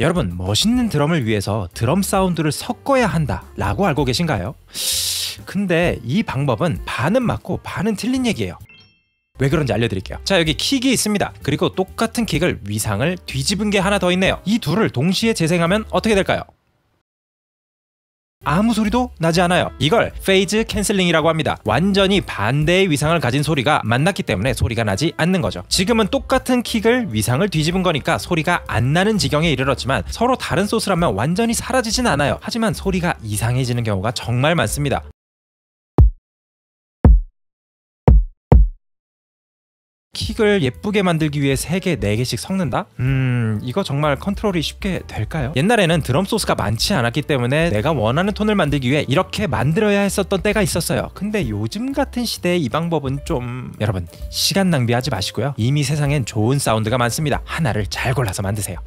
여러분 멋있는 드럼을 위해서 드럼 사운드를 섞어야 한다 라고 알고 계신가요? 근데 이 방법은 반은 맞고 반은 틀린 얘기예요 왜 그런지 알려드릴게요 자 여기 킥이 있습니다 그리고 똑같은 킥을 위상을 뒤집은 게 하나 더 있네요 이 둘을 동시에 재생하면 어떻게 될까요? 아무 소리도 나지 않아요. 이걸 페이즈 캔슬링이라고 합니다. 완전히 반대의 위상을 가진 소리가 만났기 때문에 소리가 나지 않는 거죠. 지금은 똑같은 킥을 위상을 뒤집은 거니까 소리가 안 나는 지경에 이르렀지만 서로 다른 소스라면 완전히 사라지진 않아요. 하지만 소리가 이상해지는 경우가 정말 많습니다. 킥을 예쁘게 만들기 위해 3개, 4개씩 섞는다? 음, 이거 정말 컨트롤이 쉽게 될까요? 옛날에는 드럼 소스가 많지 않았기 때문에 내가 원하는 톤을 만들기 위해 이렇게 만들어야 했었던 때가 있었어요. 근데 요즘 같은 시대에 이 방법은 좀... 여러분, 시간 낭비하지 마시고요. 이미 세상엔 좋은 사운드가 많습니다. 하나를 잘 골라서 만드세요.